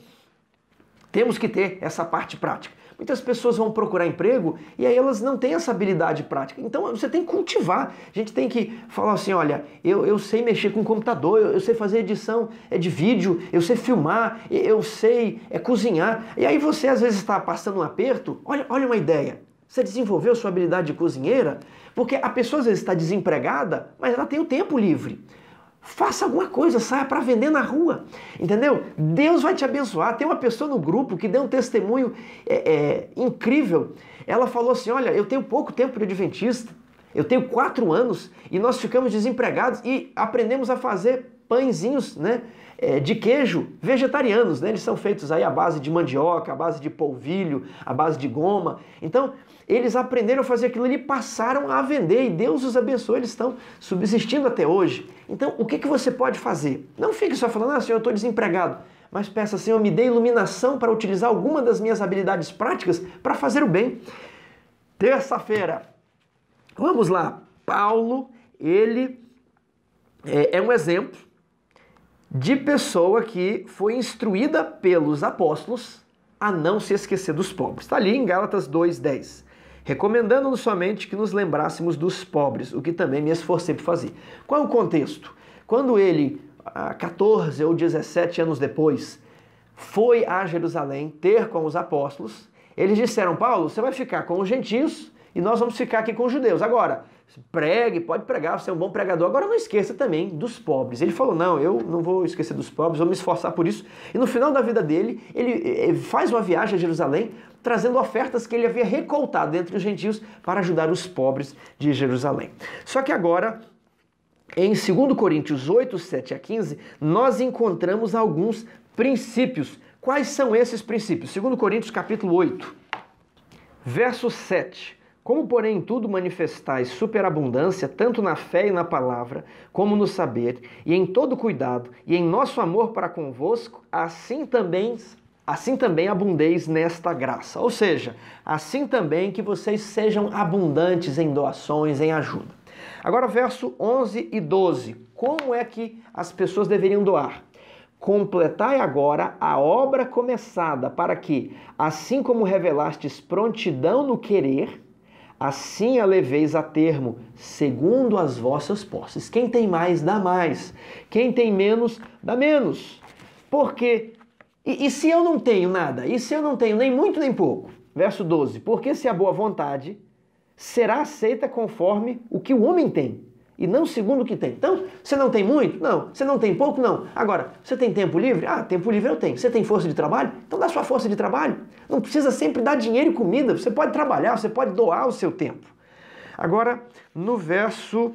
Temos que ter essa parte prática. Muitas pessoas vão procurar emprego e aí elas não têm essa habilidade prática. Então você tem que cultivar. A gente tem que falar assim: olha, eu, eu sei mexer com computador, eu, eu sei fazer edição é de vídeo, eu sei filmar, eu sei é, cozinhar. E aí você às vezes está passando um aperto, olha, olha uma ideia. Você desenvolveu sua habilidade de cozinheira, porque a pessoa às vezes está desempregada, mas ela tem o tempo livre. Faça alguma coisa, saia para vender na rua, entendeu? Deus vai te abençoar. Tem uma pessoa no grupo que deu um testemunho é, é, incrível. Ela falou assim: Olha, eu tenho pouco tempo de adventista, eu tenho quatro anos e nós ficamos desempregados e aprendemos a fazer pãezinhos né, é, de queijo vegetarianos. Né? Eles são feitos aí à base de mandioca, à base de polvilho, à base de goma. Então, eles aprenderam a fazer aquilo e passaram a vender. E Deus os abençoou, eles estão subsistindo até hoje. Então, o que, que você pode fazer? Não fique só falando, ah, senhor, eu estou desempregado. Mas peça, Senhor, me dê iluminação para utilizar alguma das minhas habilidades práticas para fazer o bem. Terça-feira, vamos lá. Paulo, ele é, é um exemplo de pessoa que foi instruída pelos apóstolos a não se esquecer dos pobres. Está ali em Gálatas 2,10. Recomendando-nos somente que nos lembrássemos dos pobres, o que também me esforcei por fazer. Qual é o contexto? Quando ele, 14 ah, ou 17 anos depois, foi a Jerusalém ter com os apóstolos, eles disseram: Paulo, você vai ficar com os gentios e nós vamos ficar aqui com os judeus. Agora, pregue, pode pregar, você é um bom pregador. Agora não esqueça também dos pobres. Ele falou: não, eu não vou esquecer dos pobres, vou me esforçar por isso. E no final da vida dele, ele eh, eh, faz uma viagem a Jerusalém, trazendo ofertas que ele havia recoltado entre os gentios para ajudar os pobres de Jerusalém. Só que agora em 2 Coríntios 8, 7 a 15, nós encontramos alguns princípios. Quais são esses princípios? 2 Coríntios capítulo 8, verso 7. Como, porém, em tudo manifestais superabundância, tanto na fé e na palavra, como no saber, e em todo cuidado, e em nosso amor para convosco, assim também, assim também abundeis nesta graça. Ou seja, assim também que vocês sejam abundantes em doações, em ajuda. Agora, verso 11 e 12. Como é que as pessoas deveriam doar? completai agora a obra começada, para que, assim como revelastes prontidão no querer, assim a leveis a termo, segundo as vossas posses. Quem tem mais, dá mais. Quem tem menos, dá menos. Porque, e, e se eu não tenho nada? E se eu não tenho nem muito nem pouco? Verso 12: Porque se a boa vontade será aceita conforme o que o homem tem e não segundo o que tem. Então, você não tem muito? Não. Você não tem pouco? Não. Agora, você tem tempo livre? Ah, tempo livre eu tenho. Você tem força de trabalho? Então dá sua força de trabalho. Não precisa sempre dar dinheiro e comida. Você pode trabalhar, você pode doar o seu tempo. Agora, no verso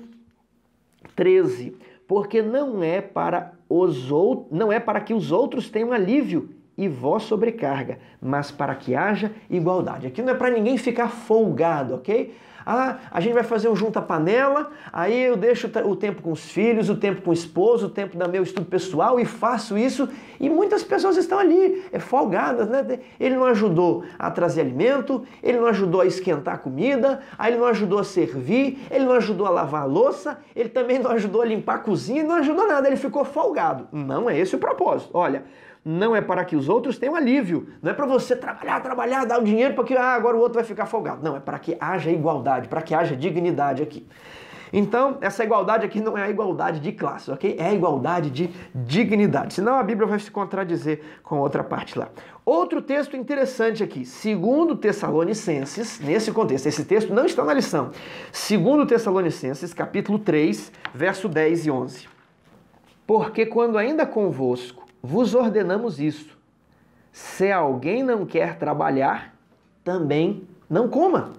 13, porque não é para os outros, não é para que os outros tenham alívio e vós sobrecarga, mas para que haja igualdade. Aqui não é para ninguém ficar folgado, ok? Ah, a gente vai fazer um junta-panela, aí eu deixo o tempo com os filhos, o tempo com o esposo, o tempo do meu estudo pessoal e faço isso. E muitas pessoas estão ali é, folgadas, né? Ele não ajudou a trazer alimento, ele não ajudou a esquentar a comida, aí ele não ajudou a servir, ele não ajudou a lavar a louça, ele também não ajudou a limpar a cozinha, não ajudou nada, ele ficou folgado. Não é esse o propósito. Olha, não é para que os outros tenham alívio. Não é para você trabalhar, trabalhar, dar o dinheiro para que ah, agora o outro vai ficar folgado. Não, é para que haja igualdade, para que haja dignidade aqui. Então, essa igualdade aqui não é a igualdade de classe, ok? É a igualdade de dignidade. Senão a Bíblia vai se contradizer com outra parte lá. Outro texto interessante aqui, segundo Tessalonicenses, nesse contexto, esse texto não está na lição. Segundo Tessalonicenses, capítulo 3, verso 10 e 11. Porque quando ainda convosco vos ordenamos isso. Se alguém não quer trabalhar, também não coma.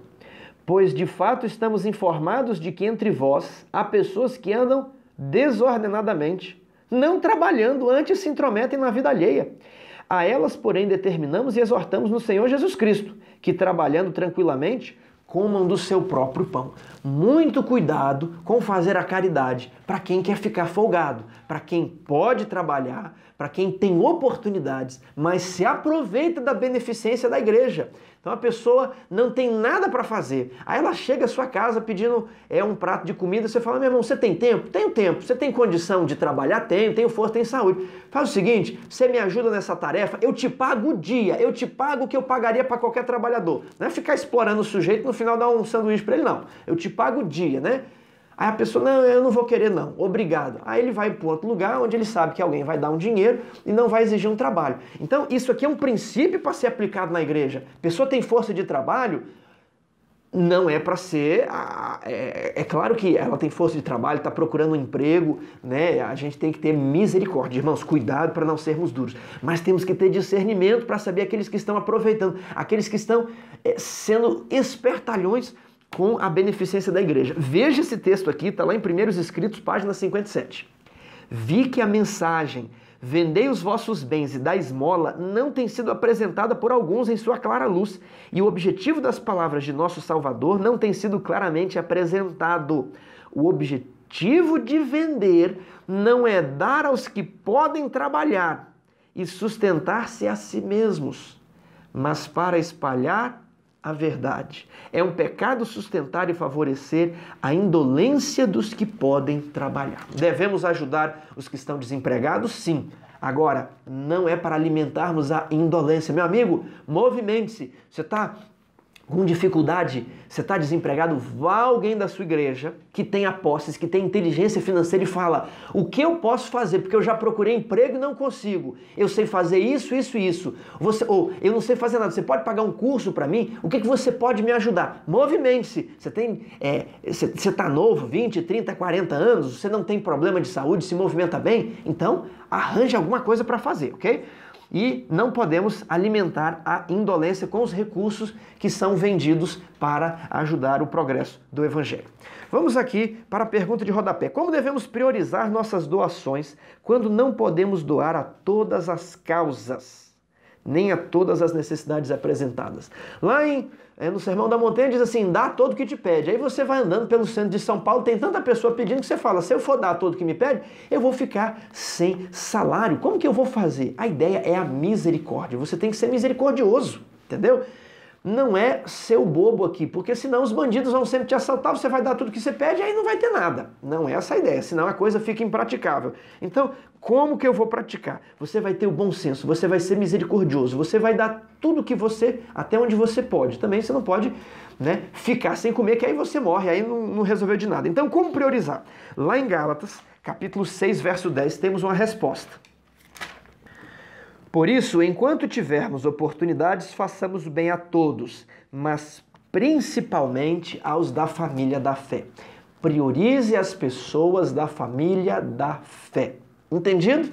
Pois de fato estamos informados de que entre vós há pessoas que andam desordenadamente, não trabalhando, antes se intrometem na vida alheia. A elas, porém, determinamos e exortamos no Senhor Jesus Cristo, que trabalhando tranquilamente, comam do seu próprio pão. Muito cuidado com fazer a caridade para quem quer ficar folgado, para quem pode trabalhar, para quem tem oportunidades, mas se aproveita da beneficência da igreja. Então a pessoa não tem nada para fazer. Aí ela chega à sua casa pedindo é um prato de comida, você fala: "Meu irmão, você tem tempo? Tenho tempo. Você tem condição de trabalhar? Tenho, tenho força, tenho saúde. Faz o seguinte, você me ajuda nessa tarefa, eu te pago o dia, eu te pago o que eu pagaria para qualquer trabalhador". Não é ficar explorando o sujeito no final dar um sanduíche para ele não. Eu te pago o dia, né? Aí a pessoa, não, eu não vou querer não, obrigado. Aí ele vai para outro lugar onde ele sabe que alguém vai dar um dinheiro e não vai exigir um trabalho. Então isso aqui é um princípio para ser aplicado na igreja. Pessoa tem força de trabalho, não é para ser. É, é, claro que ela tem força de trabalho, está procurando um emprego, né? A gente tem que ter misericórdia, irmãos, cuidado para não sermos duros. Mas temos que ter discernimento para saber aqueles que estão aproveitando, aqueles que estão é, sendo espertalhões com a beneficência da igreja. Veja esse texto aqui, está lá em Primeiros Escritos, página 57. Vi que a mensagem vendei os vossos bens e da esmola não tem sido apresentada por alguns em sua clara luz, e o objetivo das palavras de nosso Salvador não tem sido claramente apresentado. O objetivo de vender não é dar aos que podem trabalhar e sustentar-se a si mesmos, mas para espalhar a verdade. É um pecado sustentar e favorecer a indolência dos que podem trabalhar. Devemos ajudar os que estão desempregados? Sim. Agora, não é para alimentarmos a indolência. Meu amigo, movimente-se. Você está com dificuldade, você está desempregado, vá alguém da sua igreja que tenha posses, que tenha inteligência financeira e fala: o que eu posso fazer? Porque eu já procurei emprego e não consigo. Eu sei fazer isso, isso e isso. Você, ou eu não sei fazer nada, você pode pagar um curso para mim? O que, que você pode me ajudar? Movimente-se. Você tem. É, você está novo, 20, 30, 40 anos, você não tem problema de saúde, se movimenta bem, então arranje alguma coisa para fazer, ok? E não podemos alimentar a indolência com os recursos que são vendidos para ajudar o progresso do Evangelho. Vamos aqui para a pergunta de rodapé: Como devemos priorizar nossas doações quando não podemos doar a todas as causas, nem a todas as necessidades apresentadas? Lá em é, no Sermão da Montanha diz assim: dá todo o que te pede. Aí você vai andando pelo centro de São Paulo, tem tanta pessoa pedindo que você fala: se eu for dar todo o que me pede, eu vou ficar sem salário. Como que eu vou fazer? A ideia é a misericórdia. Você tem que ser misericordioso, entendeu? não é o bobo aqui, porque senão os bandidos vão sempre te assaltar, você vai dar tudo que você pede, aí não vai ter nada. Não é essa a ideia, senão a coisa fica impraticável. Então, como que eu vou praticar? Você vai ter o bom senso, você vai ser misericordioso, você vai dar tudo que você, até onde você pode. Também você não pode né, ficar sem comer, que aí você morre, aí não, não resolveu de nada. Então, como priorizar? Lá em Gálatas, capítulo 6, verso 10, temos uma resposta. Por isso, enquanto tivermos oportunidades, façamos bem a todos, mas principalmente aos da família da fé. Priorize as pessoas da família da fé. Entendido?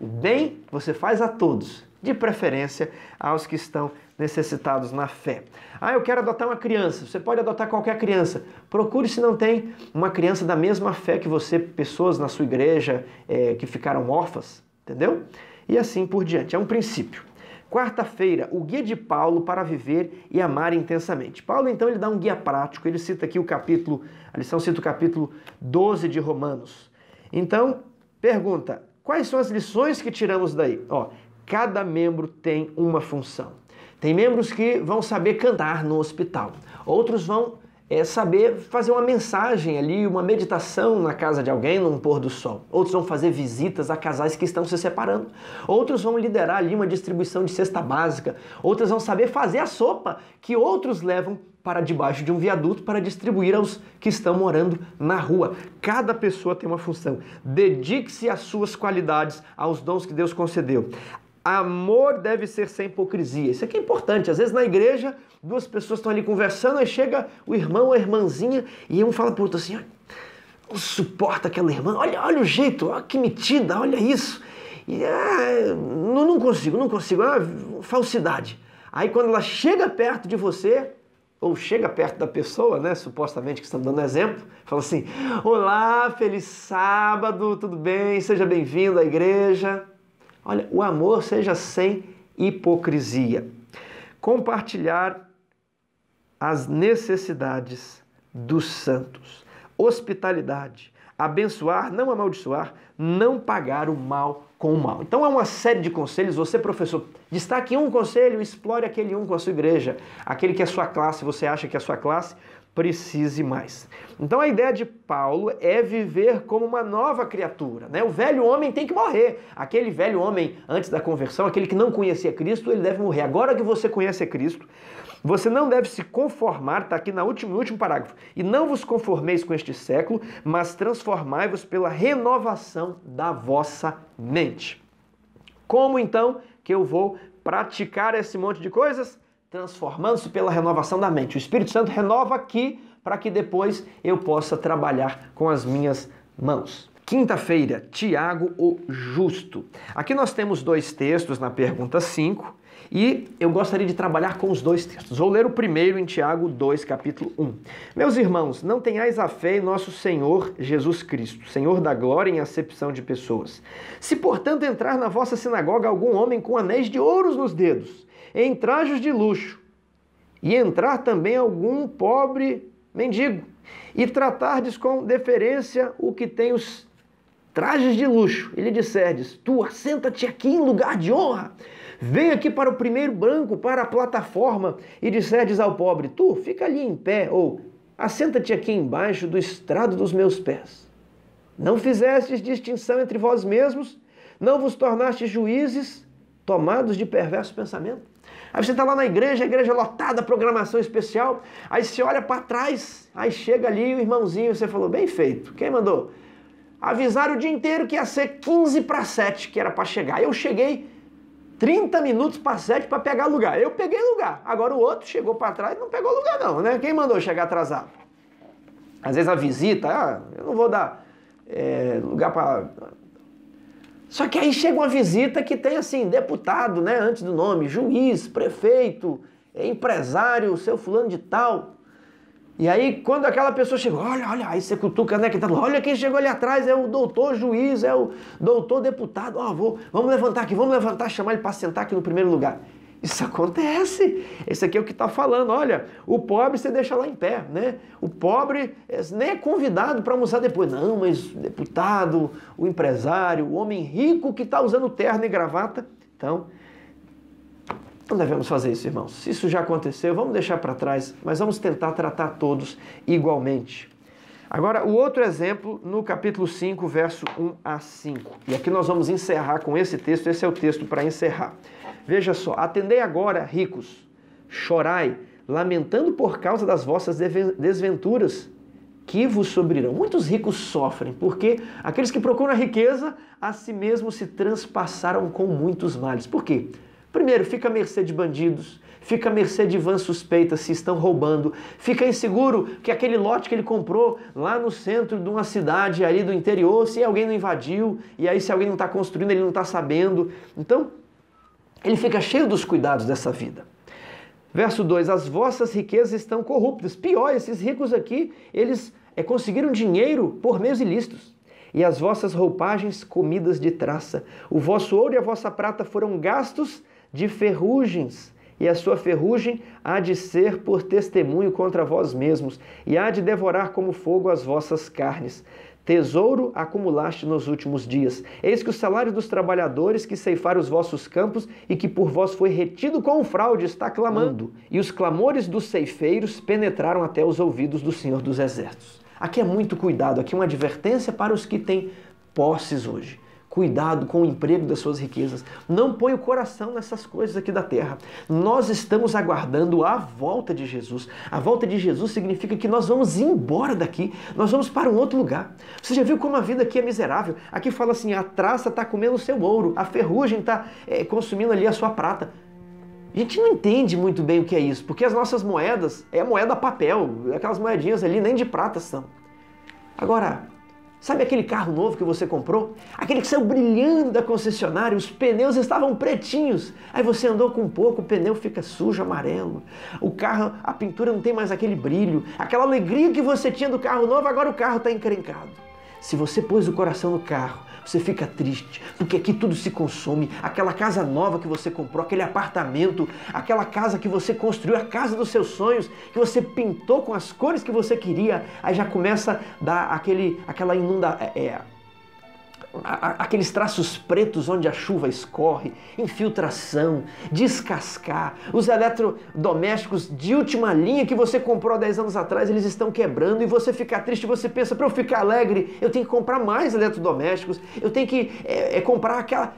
O bem você faz a todos, de preferência aos que estão necessitados na fé. Ah, eu quero adotar uma criança. Você pode adotar qualquer criança. Procure se não tem uma criança da mesma fé que você, pessoas na sua igreja é, que ficaram órfãs, entendeu? e assim por diante. É um princípio. Quarta-feira, o guia de Paulo para viver e amar intensamente. Paulo, então, ele dá um guia prático, ele cita aqui o capítulo, a lição cita o capítulo 12 de Romanos. Então, pergunta: quais são as lições que tiramos daí? Ó, cada membro tem uma função. Tem membros que vão saber cantar no hospital, outros vão é saber fazer uma mensagem ali, uma meditação na casa de alguém num pôr do sol. Outros vão fazer visitas a casais que estão se separando. Outros vão liderar ali uma distribuição de cesta básica. Outros vão saber fazer a sopa que outros levam para debaixo de um viaduto para distribuir aos que estão morando na rua. Cada pessoa tem uma função. Dedique-se às suas qualidades, aos dons que Deus concedeu. Amor deve ser sem hipocrisia. Isso aqui é importante. Às vezes na igreja duas pessoas estão ali conversando, aí chega o irmão, a irmãzinha, e um fala pro outro assim, não suporta aquela irmã, olha, olha o jeito, olha que metida, olha isso. E, ah, não, não consigo, não consigo, é ah, uma falsidade. Aí quando ela chega perto de você, ou chega perto da pessoa, né, supostamente que tá estamos dando exemplo, fala assim, olá, feliz sábado, tudo bem, seja bem-vindo à igreja. Olha, o amor seja sem hipocrisia. Compartilhar as necessidades dos santos. Hospitalidade, abençoar, não amaldiçoar, não pagar o mal com o mal. Então é uma série de conselhos. Você, professor, destaque um conselho, explore aquele um com a sua igreja, aquele que é a sua classe, você acha que a sua classe precise mais. Então a ideia de Paulo é viver como uma nova criatura, né? O velho homem tem que morrer. Aquele velho homem antes da conversão, aquele que não conhecia Cristo, ele deve morrer. Agora que você conhece Cristo, você não deve se conformar, está aqui na última, no último parágrafo, e não vos conformeis com este século, mas transformai-vos pela renovação da vossa mente. Como então que eu vou praticar esse monte de coisas? Transformando-se pela renovação da mente. O Espírito Santo renova aqui para que depois eu possa trabalhar com as minhas mãos. Quinta-feira, Tiago o Justo. Aqui nós temos dois textos na pergunta 5 e eu gostaria de trabalhar com os dois textos. Vou ler o primeiro em Tiago 2, capítulo 1. Meus irmãos, não tenhais a fé em nosso Senhor Jesus Cristo, Senhor da glória em acepção de pessoas. Se, portanto, entrar na vossa sinagoga algum homem com anéis de ouros nos dedos, em trajos de luxo, e entrar também algum pobre mendigo, e tratardes com deferência o que tem os trajes de luxo, e lhe disserdes: Tu assenta-te aqui em lugar de honra Vem aqui para o primeiro banco, para a plataforma, e disserdes ao pobre: Tu, fica ali em pé, ou assenta-te aqui embaixo do estrado dos meus pés. Não fizestes distinção entre vós mesmos, não vos tornastes juízes, tomados de perverso pensamento. Aí você está lá na igreja, a igreja lotada, programação especial, aí você olha para trás, aí chega ali o irmãozinho, você falou, bem feito, quem mandou? Avisaram o dia inteiro que ia ser 15 para 7, que era para chegar. Eu cheguei 30 minutos para 7 para pegar lugar. Eu peguei lugar. Agora o outro chegou para trás e não pegou lugar não, né? Quem mandou chegar atrasado? Às vezes a visita, ah, eu não vou dar é, lugar para... Só que aí chega uma visita que tem assim, deputado, né, antes do nome, juiz, prefeito, é, empresário, seu fulano de tal. E aí, quando aquela pessoa chegou, olha, olha, aí você cutuca, né? Que tá, olha quem chegou ali atrás, é o doutor juiz, é o doutor deputado. Ó, oh, vamos levantar aqui, vamos levantar, chamar ele para sentar aqui no primeiro lugar. Isso acontece. Esse aqui é o que está falando. Olha, o pobre você deixa lá em pé, né? O pobre eh, nem é convidado para almoçar depois. Não, mas o deputado, o empresário, o homem rico que está usando terno e gravata. Então, não devemos fazer isso, irmãos. Se isso já aconteceu, vamos deixar para trás, mas vamos tentar tratar todos igualmente. Agora, o outro exemplo no capítulo 5, verso 1 a 5. E aqui nós vamos encerrar com esse texto, esse é o texto para encerrar. Veja só: Atendei agora, ricos, chorai, lamentando por causa das vossas desventuras que vos sobrirão. Muitos ricos sofrem, porque aqueles que procuram a riqueza a si mesmos se transpassaram com muitos males. Por quê? Primeiro, fica à mercê de bandidos, fica à mercê de vans suspeitas se estão roubando, fica inseguro que aquele lote que ele comprou lá no centro de uma cidade ali do interior, se alguém não invadiu, e aí se alguém não está construindo, ele não está sabendo. Então, ele fica cheio dos cuidados dessa vida. Verso 2: As vossas riquezas estão corruptas. Pior, esses ricos aqui, eles é, conseguiram dinheiro por meios ilícitos. E as vossas roupagens comidas de traça. O vosso ouro e a vossa prata foram gastos de ferrugens, e a sua ferrugem há de ser por testemunho contra vós mesmos, e há de devorar como fogo as vossas carnes. Tesouro acumulaste nos últimos dias. Eis que o salário dos trabalhadores que ceifaram os vossos campos e que por vós foi retido com fraude está clamando. E os clamores dos ceifeiros penetraram até os ouvidos do Senhor dos Exércitos. Aqui é muito cuidado, aqui é uma advertência para os que têm posses hoje. Cuidado com o emprego das suas riquezas. Não põe o coração nessas coisas aqui da terra. Nós estamos aguardando a volta de Jesus. A volta de Jesus significa que nós vamos embora daqui, nós vamos para um outro lugar. Você já viu como a vida aqui é miserável? Aqui fala assim: a traça está comendo o seu ouro, a ferrugem está é, eh, consumindo ali a sua prata. A gente não entende muito bem o que é isso, porque as nossas moedas é moeda papel, aquelas moedinhas ali nem de prata são. Agora, Sabe aquele carro novo que você comprou? Aquele que saiu brilhando da concessionária, os pneus estavam pretinhos. Aí você andou com um pouco, o pneu fica sujo, amarelo. O carro, a pintura não tem mais aquele brilho, aquela alegria que você tinha do carro novo, agora o carro está encrencado. Se você pôs o coração no carro, você fica triste, porque aqui tudo se consome. Aquela casa nova que você comprou, aquele apartamento, aquela casa que você construiu, a casa dos seus sonhos, que você pintou com as cores que você queria, aí já começa a dar aquele, aquela inunda, é, é aqueles traços pretos onde a chuva escorre, infiltração, descascar. Os eletrodomésticos de última linha que você comprou há 10 anos atrás, eles estão quebrando e você fica triste, você pensa, para eu ficar alegre, eu tenho que comprar mais eletrodomésticos, eu tenho que é, é, comprar aquela,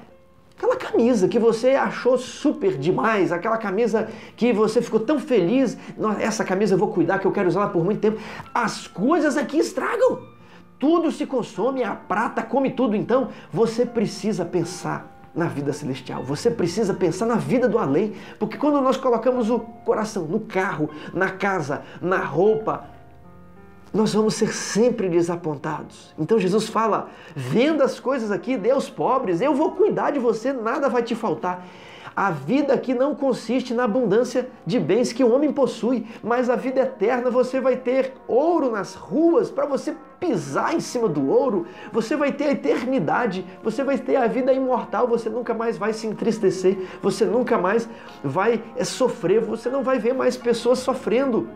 aquela camisa que você achou super demais, aquela camisa que você ficou tão feliz, essa camisa eu vou cuidar que eu quero usar ela por muito tempo. As coisas aqui estragam tudo se consome, a prata come tudo. Então, você precisa pensar na vida celestial. Você precisa pensar na vida do além, porque quando nós colocamos o coração no carro, na casa, na roupa, nós vamos ser sempre desapontados. Então Jesus fala: venda as coisas aqui, dê aos pobres, eu vou cuidar de você, nada vai te faltar. A vida aqui não consiste na abundância de bens que o homem possui, mas a vida eterna você vai ter ouro nas ruas para você pisar em cima do ouro, você vai ter a eternidade, você vai ter a vida imortal, você nunca mais vai se entristecer, você nunca mais vai eh, sofrer, você não vai ver mais pessoas sofrendo.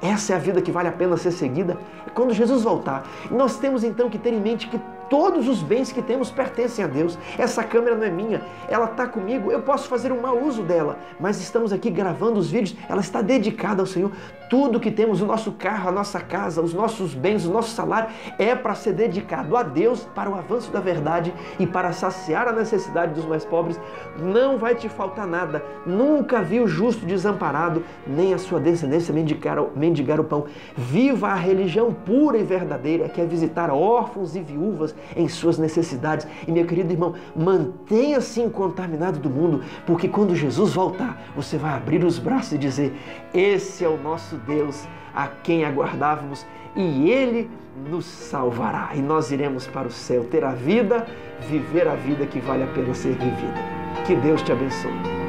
Essa é a vida que vale a pena ser seguida. É quando Jesus voltar. Nós temos então que ter em mente que todos os bens que temos pertencem a Deus. Essa câmera não é minha, ela está comigo, eu posso fazer um mau uso dela, mas estamos aqui gravando os vídeos, ela está dedicada ao Senhor. Tudo que temos, o nosso carro, a nossa casa, os nossos bens, o nosso salário, é para ser dedicado a Deus para o avanço da verdade e para saciar a necessidade dos mais pobres. Não vai te faltar nada. Nunca vi o justo desamparado, nem a sua descendência mendigar, mendigar o pão. Viva a religião pura e verdadeira, que é visitar órfãos e viúvas em suas necessidades. E meu querido irmão, mantenha-se incontaminado do mundo, porque quando Jesus voltar, você vai abrir os braços e dizer: Esse é o nosso Deus, a quem aguardávamos, e Ele nos salvará. E nós iremos para o céu ter a vida, viver a vida que vale a pena ser vivida. Que Deus te abençoe.